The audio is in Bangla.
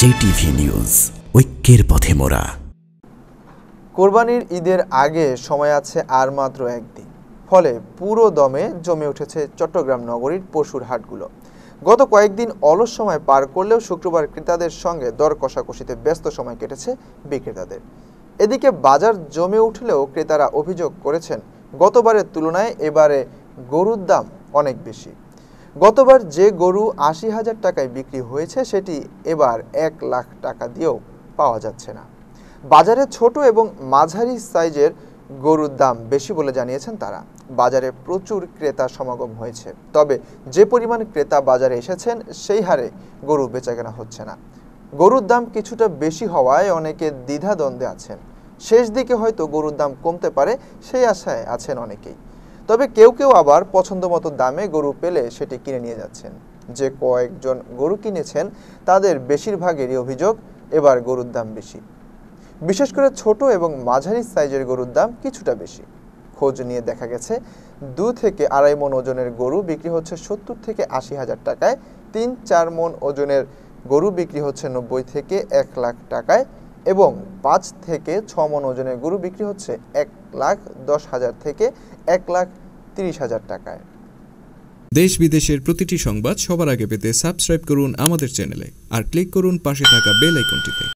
জেটিভি নিউজ ঐক্যের পথে মোরা কোরবানির ঈদের আগে সময় আছে আর মাত্র একদিন ফলে পুরো দমে জমে উঠেছে চট্টগ্রাম নগরীর পশুর হাটগুলো গত কয়েকদিন অলস সময় পার করলেও শুক্রবার ক্রেতাদের সঙ্গে দর কষাকষিতে ব্যস্ত সময় কেটেছে বিক্রেতাদের এদিকে বাজার জমে উঠলেও ক্রেতারা অভিযোগ করেছেন গতবারের তুলনায় এবারে গরুর দাম অনেক বেশি গতবার যে গরু আশি হাজার টাকায় বিক্রি হয়েছে সেটি এবার এক লাখ টাকা দিয়েও পাওয়া যাচ্ছে না বাজারে ছোট এবং মাঝারি সাইজের গরুর দাম বেশি বলে জানিয়েছেন তারা বাজারে প্রচুর ক্রেতা সমাগম হয়েছে তবে যে পরিমাণ ক্রেতা বাজারে এসেছেন সেই হারে গরু বেচাকেনা হচ্ছে না গরুর দাম কিছুটা বেশি হওয়ায় অনেকে দ্বিধাদ্বন্দ্বে আছেন শেষ দিকে হয়তো গরুর দাম কমতে পারে সেই আশায় আছেন অনেকেই তবে কেউ কেউ আবার পছন্দ মতো দামে গরু পেলে সেটি কিনে নিয়ে যাচ্ছেন যে কয়েকজন গরু কিনেছেন তাদের বেশিরভাগেরই অভিযোগ এবার গরুর দাম বেশি বিশেষ করে ছোট এবং মাঝারি সাইজের গরুর দাম কিছুটা বেশি খোঁজ নিয়ে দেখা গেছে দু থেকে আড়াই মন ওজনের গরু বিক্রি হচ্ছে সত্তর থেকে আশি হাজার টাকায় তিন চার মন ওজনের গরু বিক্রি হচ্ছে নব্বই থেকে এক লাখ টাকায় এবং পাঁচ থেকে ছ মন ওজনের গরু বিক্রি হচ্ছে এক লাখ দশ হাজার থেকে এক লাখ তিরিশ হাজার টাকায় দেশ বিদেশের প্রতিটি সংবাদ সবার আগে পেতে সাবস্ক্রাইব করুন আমাদের চ্যানেলে আর ক্লিক করুন পাশে থাকা বেল আইকনটিতে